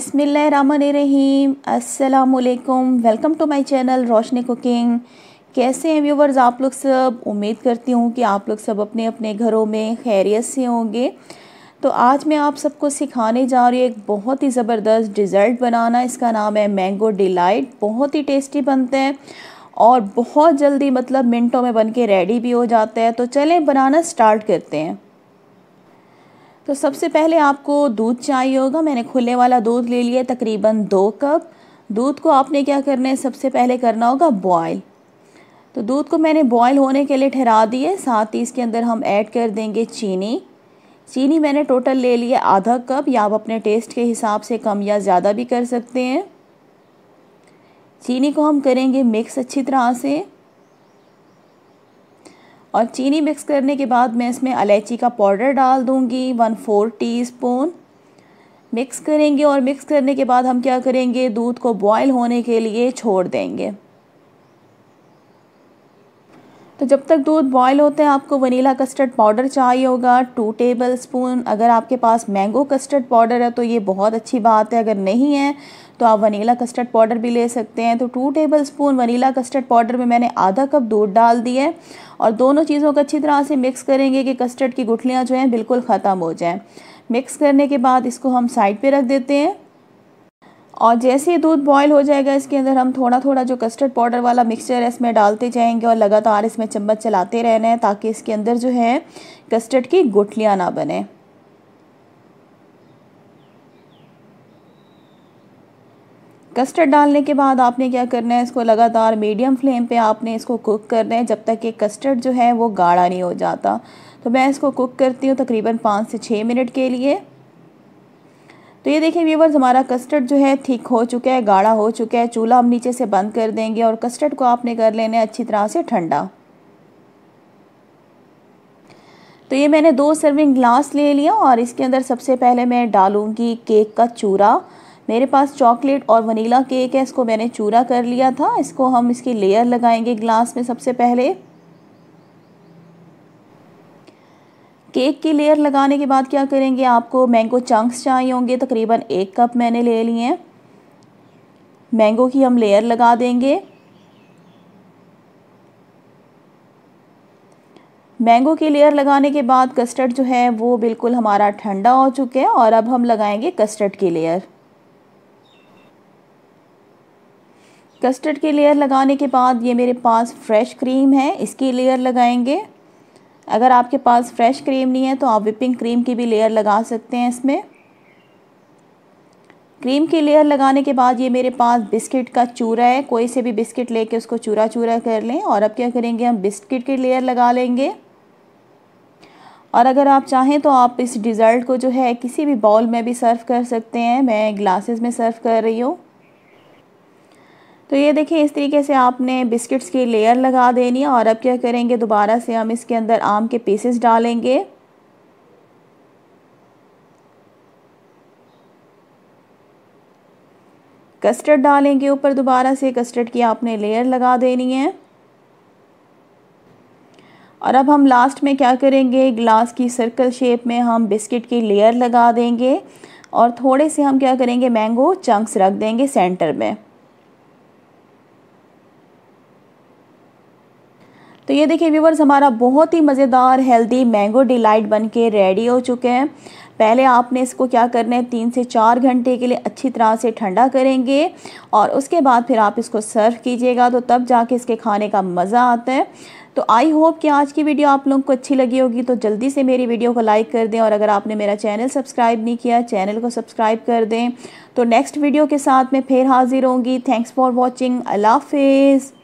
अस्सलाम वालेकुम welcome to my channel Roshni cooking कैसे हैं व्यूवर्स आप लोग सब उम्मीद करती हूँ कि आप लोग सब अपने अपने घरों में खैरियत से होंगे तो आज मैं आप सबको सिखाने जा रही हूँ एक बहुत ही ज़बरदस्त डिज़र्ट बनाना इसका नाम है मैंगो डिलाइट बहुत ही टेस्टी बनते हैं और बहुत जल्दी मतलब मिनटों में बन के रेडी भी हो जाता है तो चलें बनाना स्टार्ट करते हैं तो सबसे पहले आपको दूध चाहिए होगा मैंने खुले वाला दूध ले लिया तकरीबन दो कप दूध को आपने क्या करना है सबसे पहले करना होगा बॉयल तो दूध को मैंने बॉयल होने के लिए ठहरा दिए साथ ही इसके अंदर हम ऐड कर देंगे चीनी चीनी मैंने टोटल ले लिया आधा कप या आप अपने टेस्ट के हिसाब से कम या ज़्यादा भी कर सकते हैं चीनी को हम करेंगे मिक्स अच्छी तरह से और चीनी मिक्स करने के बाद मैं इसमें इलायची का पाउडर डाल दूँगी one four teaspoon mix करेंगे और मिक्स करने के बाद हम क्या करेंगे दूध को बॉयल होने के लिए छोड़ देंगे तो जब तक दूध बॉयल होते हैं आपको वनीला कस्टर्ड पाउडर चाहिए होगा टू टेबल स्पून अगर आपके पास मैंगो कस्टर्ड पाउडर है तो ये बहुत अच्छी बात है अगर नहीं है तो आप वनीला कस्टर्ड पाउडर भी ले सकते हैं तो two tablespoon vanilla custard powder में मैंने आधा कप दूध डाल दिया है और दोनों चीज़ों को अच्छी तरह से मिक्स करेंगे कि कस्टर्ड की गुठलियाँ जो हैं बिल्कुल ख़त्म हो जाएँ मिक्स करने के बाद इसको हम साइड पर रख देते हैं और जैसे ही दूध बॉयल हो जाएगा इसके अंदर हम थोड़ा थोड़ा जो कस्टर्ड पाउडर वाला मिक्सचर है इसमें डालते जाएंगे और लगातार इसमें चम्मच चलाते रहना है ताकि इसके अंदर जो है कस्टर्ड की गुठलियाँ ना बने कस्टर्ड डालने के बाद आपने क्या करना है इसको लगातार मीडियम फ्लेम पे आपने इसको कुक करना है जब तक कि कस्टर्ड जो है वो गाढ़ा नहीं हो जाता तो मैं इसको कुक करती हूँ तकरीबन पाँच से छः मिनट के लिए तो ये देखिए व्यूवर्स हमारा कस्टर्ड जो है ठीक हो चुका है गाढ़ा हो चुका है चूल्हा हम नीचे से बंद कर देंगे और कस्टर्ड को आपने कर लेना है अच्छी तरह से ठंडा तो ये मैंने दो सर्विंग ग्लास ले लिया और इसके अंदर सबसे पहले मैं डालूँगी केक का चूरा मेरे पास चॉकलेट और वनीला केक है इसको मैंने चूरा कर लिया था इसको हम इसकी लेयर लगाएंगे ग्लास में सबसे पहले केक की लेयर लगाने के बाद क्या करेंगे आपको मैंगो चंक्स चाहिए होंगे तकरीबन एक कप मैंने ले लिए हैं मैंगो की हम लेयर लगा देंगे मैंगो की लेयर लगाने के बाद कस्टर्ड जो है वो बिल्कुल हमारा ठंडा हो चुका है और अब हम लगाएंगे कस्टर्ड की लेयर कस्टर्ड की लेयर लगाने के बाद ये मेरे पास फ्रेश क्रीम है इसकी लेयर लगाएंगे अगर आपके पास फ्रेश क्रीम नहीं है तो आप विपिंग क्रीम की भी लेयर लगा सकते हैं इसमें क्रीम की लेयर लगाने के बाद ये मेरे पास बिस्किट का चूरा है कोई से भी बिस्किट लेके उसको चूरा चूरा कर लें और अब क्या करेंगे हम बिस्किट की लेयर लगा लेंगे और अगर आप चाहें तो आप इस डिज़र्ट को जो है किसी भी बाउल में भी सर्व कर सकते हैं मैं ग्लासेस में सर्व कर रही हूँ तो ये देखें इस तरीके से आपने बिस्किट्स की लेयर लगा देनी है और अब क्या करेंगे दोबारा से हम इसके अंदर आम के पीसेस डालेंगे कस्टर्ड डालेंगे ऊपर दोबारा से कस्टर्ड की आपने लेयर लगा देनी है और अब हम लास्ट में क्या करेंगे ग्लास की सर्कल शेप में हम बिस्किट की लेयर लगा देंगे और थोड़े से हम क्या करेंगे मैंगो चंक्स रख देंगे सेंटर में तो ये देखिए व्यूवर्स हमारा बहुत ही मज़ेदार हेल्दी मैंगो डिलाइट बन के रेडी हो चुके हैं पहले आपने इसको क्या करना है तीन से चार घंटे के लिए अच्छी तरह से ठंडा करेंगे और उसके बाद फिर आप इसको सर्व कीजिएगा तो तब जाके इसके खाने का मज़ा आता है तो आई होप कि आज की वीडियो आप लोगों को अच्छी लगी होगी तो जल्दी से मेरी वीडियो को लाइक कर दें और अगर आपने मेरा चैनल सब्सक्राइब नहीं किया चैनल को सब्सक्राइब कर दें तो नेक्स्ट वीडियो के साथ मैं फिर हाजिर होंगी थैंक्स फॉर वॉचिंग अल्लाह हाफिज़